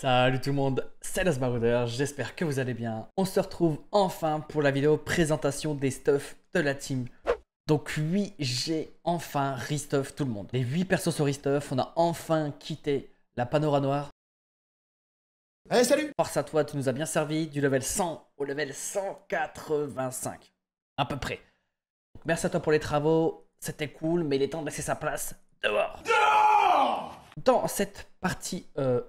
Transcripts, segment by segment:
Salut tout le monde, c'est Las j'espère que vous allez bien. On se retrouve enfin pour la vidéo présentation des stuffs de la team. Donc oui, j'ai enfin restuff tout le monde. Les 8 persos sur restuff, on a enfin quitté la panora noire. Allez, eh, salut Force à toi, tu nous as bien servi du level 100 au level 185, à peu près. merci à toi pour les travaux, c'était cool, mais il est temps de laisser sa place dehors. Dans cette partie 1, euh,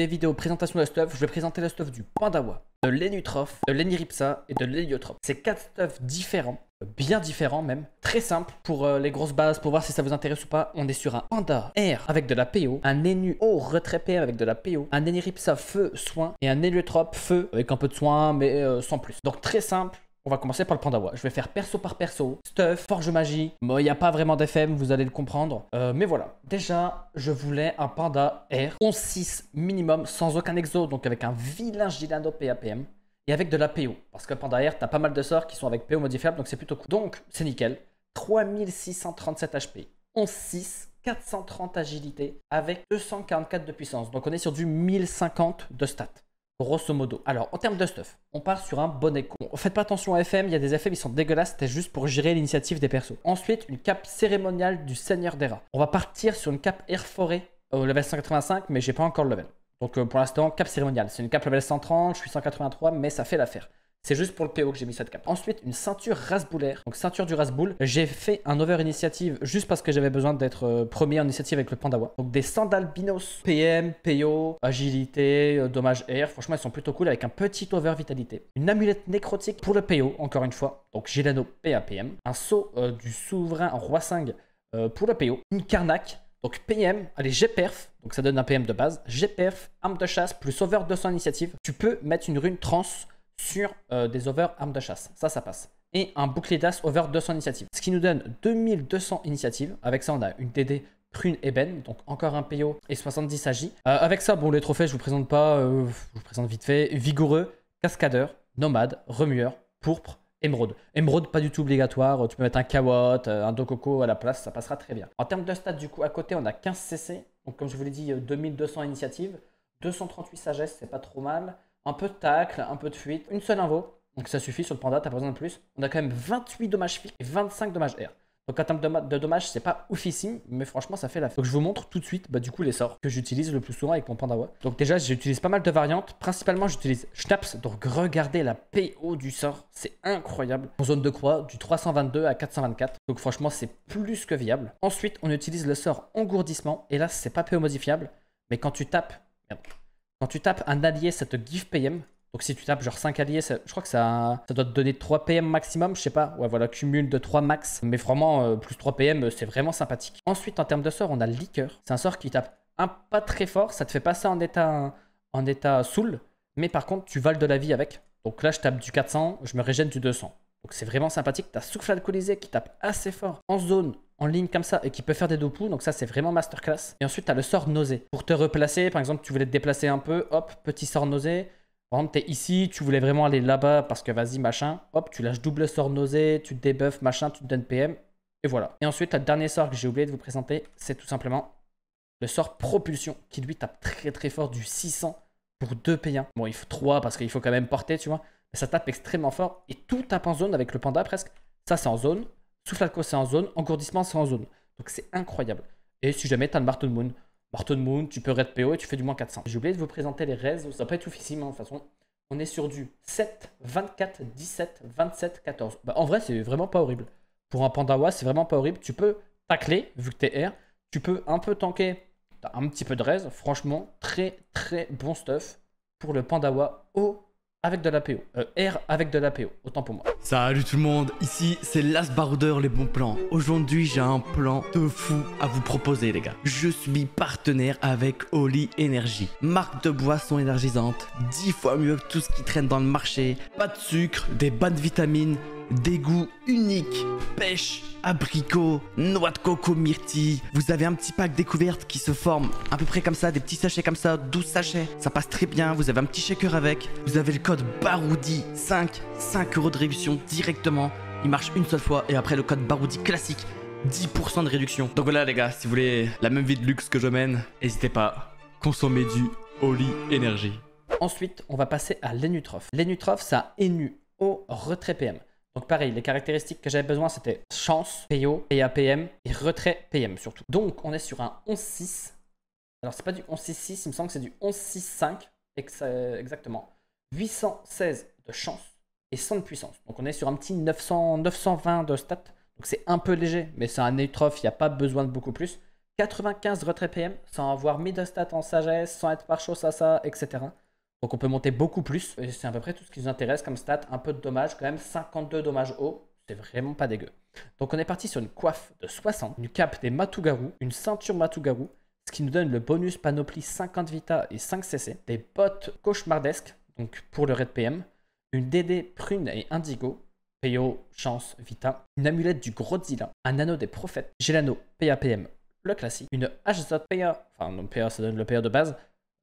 des vidéos présentation de stuff, je vais présenter la stuff du Pandawa, de l'Enutroph, de l'Eniripsa et de l'Héliotrope. C'est quatre stuffs différents, bien différents même, très simple pour euh, les grosses bases, pour voir si ça vous intéresse ou pas. On est sur un Panda Air avec de la PO, un Enu au retrait avec de la PO, un Eniripsa feu soin et un Héliotrope feu avec un peu de soin mais euh, sans plus. Donc très simple, on va commencer par le Pandawa. Je vais faire perso par perso. Stuff, Forge Magie. Il n'y a pas vraiment d'FM, vous allez le comprendre. Euh, mais voilà. Déjà, je voulais un Panda R 11-6 minimum, sans aucun exo, donc avec un vilain Gilando PAPM. Et avec de la PO. Parce que Panda R, t'as pas mal de sorts qui sont avec PO modifiable, donc c'est plutôt cool. Donc, c'est nickel. 3637 HP. 11-6, 430 agilité, avec 244 de puissance. Donc on est sur du 1050 de stats. Grosso modo. Alors, en termes de stuff, on part sur un bon écho. faites pas attention à FM, il y a des effets qui sont dégueulasses, c'était juste pour gérer l'initiative des persos. Ensuite, une cape cérémoniale du Seigneur des Rats. On va partir sur une cape air forêt au level 185, mais j'ai pas encore le level. Donc euh, pour l'instant, cape cérémoniale. C'est une cape level 130, je suis 183, mais ça fait l'affaire. C'est juste pour le PO que j'ai mis cette cape. Ensuite, une ceinture rasboulaire, donc ceinture du rasboul. J'ai fait un over initiative juste parce que j'avais besoin d'être euh, premier en initiative avec le pandawa. Donc des sandales binos, PM, PO, agilité, euh, dommage air. Franchement, ils sont plutôt cool avec un petit over vitalité. Une amulette nécrotique pour le PO, encore une fois. Donc Gilano PAPM. Un saut euh, du souverain roi 5 pour le PO. Une carnac. Donc PM, allez, j'ai perf donc ça donne un PM de base, GPF, perf arme de chasse, plus Over 200 initiative. Tu peux mettre une rune trans sur euh, des over armes de chasse. Ça, ça passe. Et un bouclier d'as over 200 initiatives. Ce qui nous donne 2200 initiatives. Avec ça, on a une TD prune ébène, donc encore un PO et 70 agi. Euh, avec ça, bon, les trophées, je vous présente pas, euh, je vous présente vite fait. Vigoureux, cascadeur, nomade, remueur, pourpre, émeraude. Émeraude, pas du tout obligatoire. Tu peux mettre un kawot, un dococo à la place, ça passera très bien. En termes de stats, du coup, à côté, on a 15 CC. Donc, comme je vous l'ai dit, 2200 initiatives. 238 sagesse, c'est pas trop mal un peu de tacle, un peu de fuite, une seule invo. Donc ça suffit sur le panda, t'as besoin de plus. On a quand même 28 dommages fixes et 25 dommages air. Donc en termes de, de dommages, c'est pas oufissime, mais franchement ça fait la Donc je vous montre tout de suite bah, du coup les sorts que j'utilise le plus souvent avec mon pandawa. Donc déjà j'utilise pas mal de variantes, principalement j'utilise Schnaps, donc regardez la PO du sort, c'est incroyable. En zone de croix, du 322 à 424, donc franchement c'est plus que viable. Ensuite on utilise le sort Engourdissement, et là c'est pas PO modifiable, mais quand tu tapes... Quand tu tapes un allié, ça te give PM. Donc si tu tapes genre 5 alliés, je crois que ça, doit te donner 3 PM maximum, je sais pas. Ouais voilà, cumul de 3 max. Mais vraiment, euh, plus 3 PM, euh, c'est vraiment sympathique. Ensuite, en termes de sort, on a le liqueur. C'est un sort qui tape un pas très fort, ça te fait passer en état, en état soul. Mais par contre, tu vales de la vie avec. Donc là, je tape du 400, je me régène du 200. Donc c'est vraiment sympathique. t'as souffle alcoolisé qui tape assez fort en zone, en ligne comme ça et qui peut faire des dopous. Donc ça, c'est vraiment masterclass. Et ensuite, t'as le sort nausée. Pour te replacer, par exemple, tu voulais te déplacer un peu, hop, petit sort nausée. Par exemple, t'es ici, tu voulais vraiment aller là-bas parce que vas-y, machin. Hop, tu lâches double sort nausée, tu te machin, tu te donnes PM. Et voilà. Et ensuite, le dernier sort que j'ai oublié de vous présenter, c'est tout simplement le sort propulsion qui lui tape très très fort du 600 pour 2 P1. Bon, il faut 3 parce qu'il faut quand même porter, tu vois ça tape extrêmement fort et tout tape en zone avec le panda presque. Ça, c'est en zone. Souffle c'est en zone. Engourdissement, c'est en zone. Donc c'est incroyable. Et si jamais t'as le Martin Moon, Martin Moon, tu peux Red PO et tu fais du moins 400. J'ai oublié de vous présenter les raises. Ça va pas être officiellement de toute façon. On est sur du 7, 24, 17, 27, 14. en vrai, c'est vraiment pas horrible. Pour un Pandawa, c'est vraiment pas horrible. Tu peux tacler, vu que t'es R. Tu peux un peu tanker. un petit peu de raise. Franchement, très très bon stuff pour le Pandawa au avec de la Euh, R avec de la autant pour moi. Salut tout le monde, ici c'est Last Baroudeur les bons plans. Aujourd'hui j'ai un plan de fou à vous proposer les gars. Je suis partenaire avec Oli Energy, marque de boisson énergisante, 10 fois mieux que tout ce qui traîne dans le marché, pas de sucre, des bonnes vitamines, goûts unique, pêche, abricot, noix de coco, myrtille. Vous avez un petit pack découverte qui se forme à peu près comme ça, des petits sachets comme ça, 12 sachets. Ça passe très bien, vous avez un petit shaker avec. Vous avez le code Baroudi 5, 5 euros de réduction directement. Il marche une seule fois et après le code Baroudi classique, 10% de réduction. Donc voilà les gars, si vous voulez la même vie de luxe que je mène, n'hésitez pas, consommez du Holy Energy. Ensuite, on va passer à l'Enutrof. L'Enutrof, ça est nu au retrait PM. Donc pareil, les caractéristiques que j'avais besoin, c'était chance, PO, PAPM et retrait PM surtout. Donc on est sur un 11-6. Alors c'est pas du 11 6 il me semble que c'est du 11-6-5 euh, exactement. 816 de chance et 100 de puissance. Donc on est sur un petit 920 de stats. Donc c'est un peu léger, mais c'est un neutroph, il n'y a pas besoin de beaucoup plus. 95 retrait PM sans avoir mis de stats en sagesse, sans être par chose à ça, etc. Donc on peut monter beaucoup plus. Et c'est à peu près tout ce qui nous intéresse comme stat. Un peu de dommages quand même. 52 dommages hauts. C'est vraiment pas dégueu. Donc on est parti sur une coiffe de 60, une cape des Matugaru, une ceinture Matugaru, ce qui nous donne le bonus panoplie 50 Vita et 5 CC, des bottes cauchemardesques, donc pour le Red PM, une DD prune et indigo, Payo, Chance, Vita, une amulette du gros Grodzilla, un anneau des prophètes, j'ai l'anneau PAPM, le classique, une HZ PA, enfin non PA ça donne le PA de base,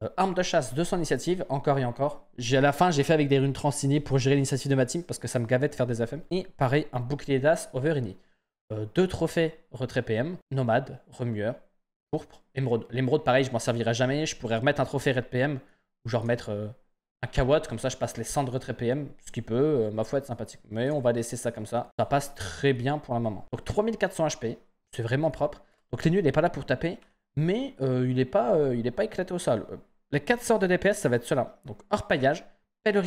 euh, arme de chasse de son initiative, encore et encore. J'ai à la fin, j'ai fait avec des runes transignées pour gérer l'initiative de ma team parce que ça me gavait de faire des AFM. Et pareil, un bouclier d'as overini. Euh, deux trophées retrait PM, nomade, remueur, pourpre, émeraude. L'émeraude, pareil, je m'en servirai jamais. Je pourrais remettre un trophée red PM ou genre mettre euh, un kawatt, comme ça je passe les 100 de retrait PM, ce qui peut, ma foi, être sympathique. Mais on va laisser ça comme ça. Ça passe très bien pour un moment. Donc 3400 HP, c'est vraiment propre. Donc les il n'est pas là pour taper mais il n'est pas, pas, éclaté au sol. Les 4 sorts de DPS, ça va être cela. Donc Hors Paillage, pelle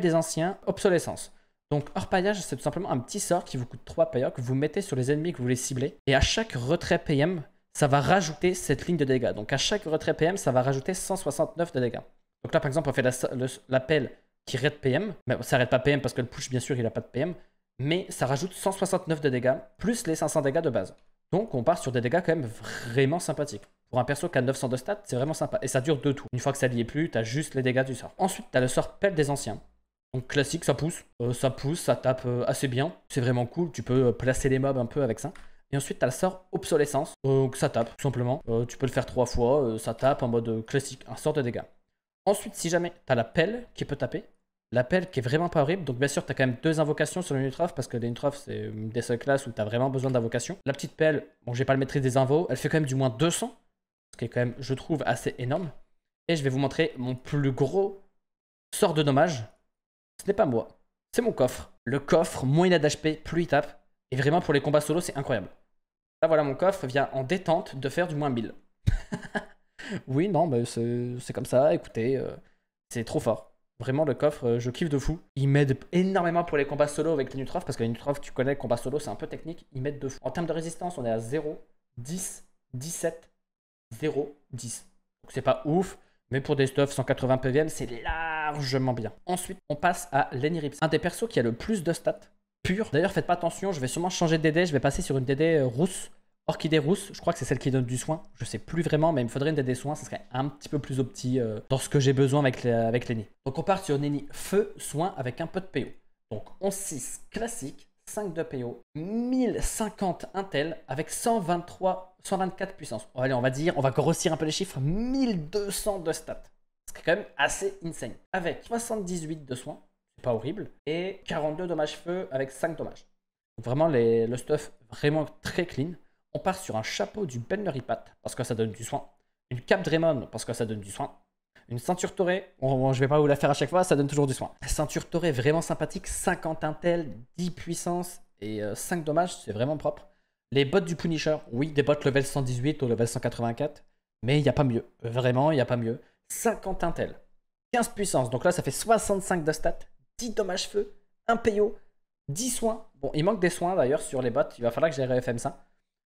des anciens, obsolescence. Donc Hors Paillage c'est tout simplement un petit sort qui vous coûte 3 payeurs que vous mettez sur les ennemis que vous voulez cibler. Et à chaque retrait PM, ça va rajouter cette ligne de dégâts. Donc à chaque retrait PM, ça va rajouter 169 de dégâts. Donc là, par exemple, on fait l'appel qui raid PM. Mais ça raid pas PM parce que le push, bien sûr, il n'a pas de PM. Mais ça rajoute 169 de dégâts, plus les 500 dégâts de base. Donc on part sur des dégâts quand même vraiment sympathiques. Pour un perso qui a 900 de stats, c'est vraiment sympa. Et ça dure deux tours. Une fois que ça n'y est plus, t'as juste les dégâts du sort. Ensuite, t'as le sort Pelle des Anciens. Donc classique, ça pousse. Euh, ça pousse, ça tape euh, assez bien. C'est vraiment cool. Tu peux euh, placer les mobs un peu avec ça. Et ensuite, t'as le sort obsolescence. donc ça tape, tout simplement. tu peux le faire trois fois. ça tape en mode classique, un sort de dégâts. Ensuite, si jamais t'as la pelle qui peut taper, la pelle qui est vraiment pas horrible. Donc, bien sûr, tu as quand même deux invocations sur le parce que les c'est une des seules classes où tu vraiment besoin d'invocations. La petite pelle, bon, j'ai pas le maîtrise des invos, elle fait quand même du moins 200 qui est quand même, je trouve, assez énorme. Et je vais vous montrer mon plus gros sort de dommage. Ce n'est pas moi, c'est mon coffre. Le coffre, moins il a d'HP, plus il tape. Et vraiment, pour les combats solo, c'est incroyable. Là, voilà, mon coffre vient en détente de faire du moins 1000. oui, non, mais c'est comme ça, écoutez, euh, c'est trop fort. Vraiment, le coffre, euh, je kiffe de fou. Il m'aide énormément pour les combats solo avec les Nutrophs parce que les tu connais, le combat solo, c'est un peu technique. il m'aide de fou. En termes de résistance, on est à 0, 10, 17, 0, 10. Donc c'est pas ouf, mais pour des stuffs 180 PVM, c'est largement bien. Ensuite, on passe à Lenny Rips, un des persos qui a le plus de stats pur, D'ailleurs, faites pas attention, je vais sûrement changer de DD, je vais passer sur une DD euh, rousse, orchidée rousse. Je crois que c'est celle qui donne du soin, je sais plus vraiment, mais il me faudrait une DD soin, ça serait un petit peu plus opti euh, dans ce que j'ai besoin avec, les, avec Lenny. Donc on part sur Lenny feu, soin avec un peu de PO. Donc on 6 classique, 5 de PO, 1050 Intel avec 123, 124 puissance. Allez, on va dire, on va grossir un peu les chiffres, 1200 de stats. Ce qui est quand même assez insane. Avec 78 de soins, c'est pas horrible, et 42 dommages feu avec 5 dommages. vraiment le stuff vraiment très clean. On part sur un chapeau du Pat parce que ça donne du soin. Une cape Draymond parce que ça donne du soin. Une ceinture torée, je ne vais pas vous la faire à chaque fois, ça donne toujours du soin. Ceinture torée vraiment sympathique, 50 intel, 10 puissance et 5 euh, dommages, c'est vraiment propre. Les bottes du Punisher, oui, des bottes level 118 ou level 184, mais il n'y a pas mieux. Vraiment, il n'y a pas mieux. 50 intel, 15 puissance, donc là ça fait 65 de stats, 10 dommages feu, 1 payo, 10 soins. Bon, il manque des soins d'ailleurs sur les bottes, il va falloir que j'aille FM ça.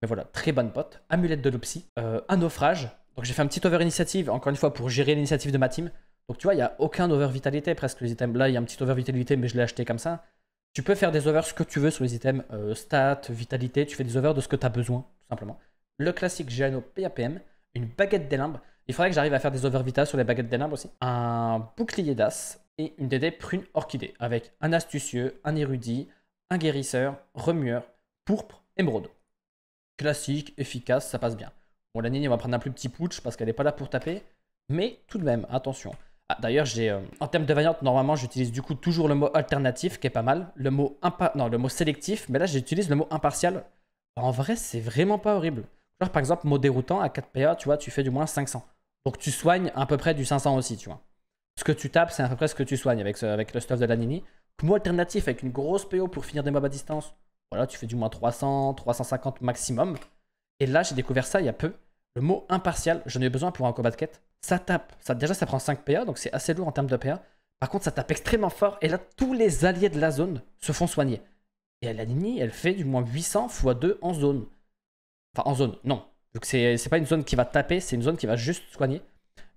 Mais voilà, très bonne botte. Amulette de l'Opsy, euh, un naufrage, donc j'ai fait un petit over initiative, encore une fois, pour gérer l'initiative de ma team. Donc tu vois, il n'y a aucun over vitalité presque les items. Là, il y a un petit over vitalité, mais je l'ai acheté comme ça. Tu peux faire des overs ce que tu veux sur les items, euh, stats, vitalité, tu fais des overs de ce que tu as besoin, tout simplement. Le classique Gano PAPM, une baguette des limbes. Il faudrait que j'arrive à faire des over vita sur les baguettes des limbes aussi. Un bouclier d'as et une DD prune orchidée, avec un astucieux, un érudit, un guérisseur, remueur, pourpre, émeraude. Classique, efficace, ça passe bien. Bon, la Nini, on va prendre un plus petit putsch parce qu'elle n'est pas là pour taper. Mais tout de même, attention. Ah, d'ailleurs, j'ai euh, en termes de variante, normalement, j'utilise du coup toujours le mot alternatif, qui est pas mal. Le mot, impa non, le mot sélectif, mais là, j'utilise le mot impartial. En vrai, c'est vraiment pas horrible. Genre, par exemple, mot déroutant à 4PA, tu vois, tu fais du moins 500. Donc, tu soignes à peu près du 500 aussi, tu vois. Ce que tu tapes, c'est à peu près ce que tu soignes avec, avec le stuff de la Nini. Mot alternatif avec une grosse PO pour finir des mobs à distance. Voilà, tu fais du moins 300, 350 maximum. Et là, j'ai découvert ça il y a peu. Le mot impartial, j'en ai besoin pour un combat de quête. Ça tape. Ça, déjà, ça prend 5 PA, donc c'est assez lourd en termes de PA. Par contre, ça tape extrêmement fort. Et là, tous les alliés de la zone se font soigner. Et la Nini, elle fait du moins 800 x 2 en zone. Enfin, en zone, non. Donc, c'est pas une zone qui va taper, c'est une zone qui va juste soigner.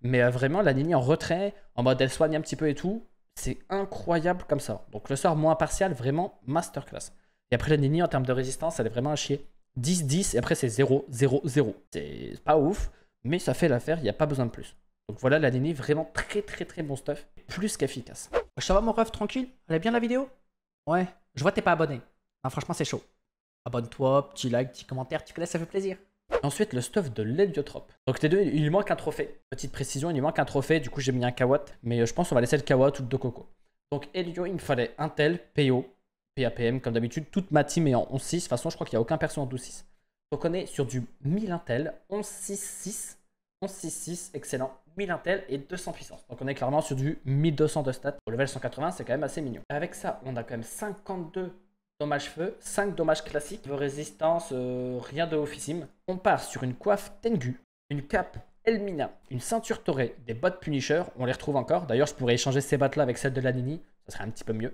Mais euh, vraiment, la Nini en retrait, en mode elle soigne un petit peu et tout, c'est incroyable comme ça. Donc, le sort moins impartial, vraiment masterclass. Et après, la Nini, en termes de résistance, elle est vraiment un chier. 10, 10, et après c'est 0, 0, 0. C'est pas ouf, mais ça fait l'affaire, il n'y a pas besoin de plus. Donc voilà l'année vraiment très très très bon stuff, plus qu'efficace. Ça va mon ref, tranquille Elle bien la vidéo Ouais, je vois t'es pas abonné. franchement c'est chaud. Abonne-toi, petit like, petit commentaire, tu connais, ça fait plaisir. ensuite, le stuff de l'héliotrope. Donc, t'es deux, il lui manque un trophée. Petite précision, il lui manque un trophée. Du coup, j'ai mis un kawatt. Mais euh, je pense qu'on va laisser le kawatt ou le de coco. Donc, hélio, il me fallait un tel, PO, APM comme d'habitude. Toute ma team est en 11-6. De toute façon, je crois qu'il n'y a aucun perso en 12-6. Donc on est sur du 1000 Intel, 11-6-6. 11-6-6, excellent. 1000 Intel et 200 puissance. Donc on est clairement sur du 1200 de stats. au level 180, c'est quand même assez mignon. Avec ça, on a quand même 52 dommages feu, 5 dommages classiques, de résistance, euh, rien de offissime On part sur une coiffe Tengu, une cape Elmina, une ceinture torée, des bottes Punisher, on les retrouve encore. D'ailleurs, je pourrais échanger ces bottes là avec celle de la nini ça serait un petit peu mieux.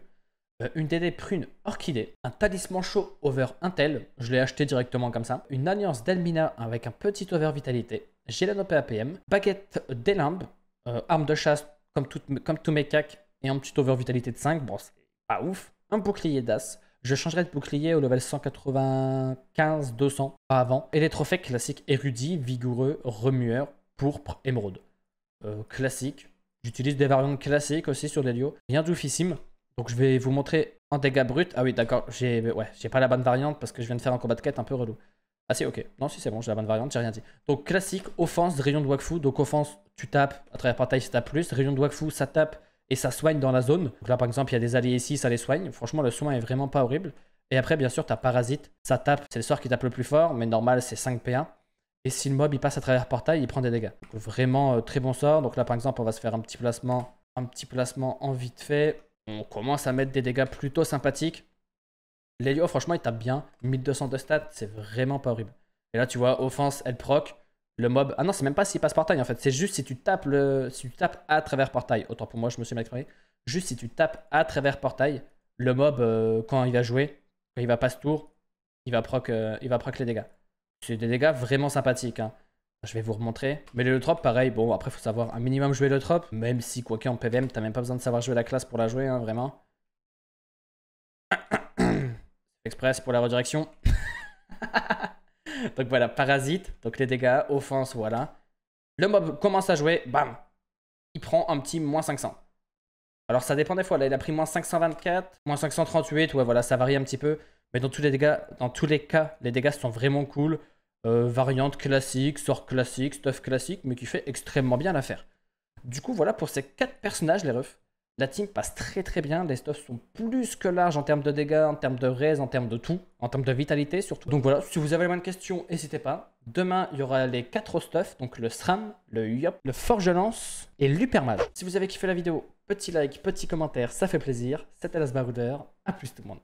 Euh, une DD prune orchidée, un talisman chaud over Intel, je l'ai acheté directement comme ça, une alliance Delmina avec un petit over vitalité, Gélano PAPM, baguette des Limbes, euh, arme de chasse comme, tout, comme tous mes cacs et un petit over vitalité de 5, bon c'est pas ouf, un bouclier d'as, je changerai de bouclier au level 195-200, pas avant, et les trophées classiques érudits, vigoureux, remueur, pourpre, émeraude. Euh, classique, j'utilise des variantes classiques aussi sur les lieux, rien d'oufissime, donc je vais vous montrer un dégât brut. Ah oui, d'accord, j'ai ouais, pas la bonne variante parce que je viens de faire un combat de quête un peu relou. Ah si, ok. Non, si c'est bon, j'ai la bonne variante, j'ai rien dit. Donc classique, offense, rayon de Wakfu. Donc offense, tu tapes, à travers portail, ça tape plus. Rayon de Wakfu, ça tape et ça soigne dans la zone. Donc là, par exemple, il y a des alliés ici, ça les soigne. Franchement, le soin est vraiment pas horrible. Et après, bien sûr, t'as Parasite, ça tape, c'est le sort qui tape le plus fort, mais normal, c'est 5 P1. Et si le mob, il passe à travers portail, il prend des dégâts. vraiment euh, très bon sort. Donc là, par exemple, on va se faire un petit placement, un petit placement en vite fait on commence à mettre des dégâts plutôt sympathiques. Lelio, franchement, il tape bien. 1200 de stats, c'est vraiment pas horrible. Et là, tu vois, offense, elle proc. Le mob. Ah non, c'est même pas s'il passe portail en fait. C'est juste si tu tapes le. Si tu tapes à travers portail. Autant pour moi, je me suis mal Juste si tu tapes à travers portail, le mob, euh, quand il va jouer, quand il va passer tour, il va proc, euh, il va proc les dégâts. C'est des dégâts vraiment sympathiques. Hein. Je vais vous remontrer. Mais le trop pareil, bon, après, faut savoir un minimum jouer le Même si, quoi en PVM, t'as même pas besoin de savoir jouer la classe pour la jouer, hein, vraiment. Express pour la redirection. donc voilà, parasite. Donc les dégâts, offense, voilà. Le mob commence à jouer, bam Il prend un petit moins 500. Alors ça dépend des fois, là il a pris moins 524, moins 538, ouais voilà, ça varie un petit peu. Mais dans tous les dégâts, dans tous les cas, les dégâts sont vraiment cool. Euh, variante classique, sort classique, stuff classique, mais qui fait extrêmement bien l'affaire. Du coup, voilà pour ces quatre personnages, les refs. La team passe très très bien, les stuffs sont plus que larges en termes de dégâts, en termes de raise, en termes de tout, en termes de vitalité surtout. Donc voilà, si vous avez moins de questions, n'hésitez pas. Demain, il y aura les 4 stuffs, donc le SRAM, le YOP, le Forge Lance et l'Upermal. Si vous avez kiffé la vidéo, petit like, petit commentaire, ça fait plaisir. C'était Las à plus tout le monde.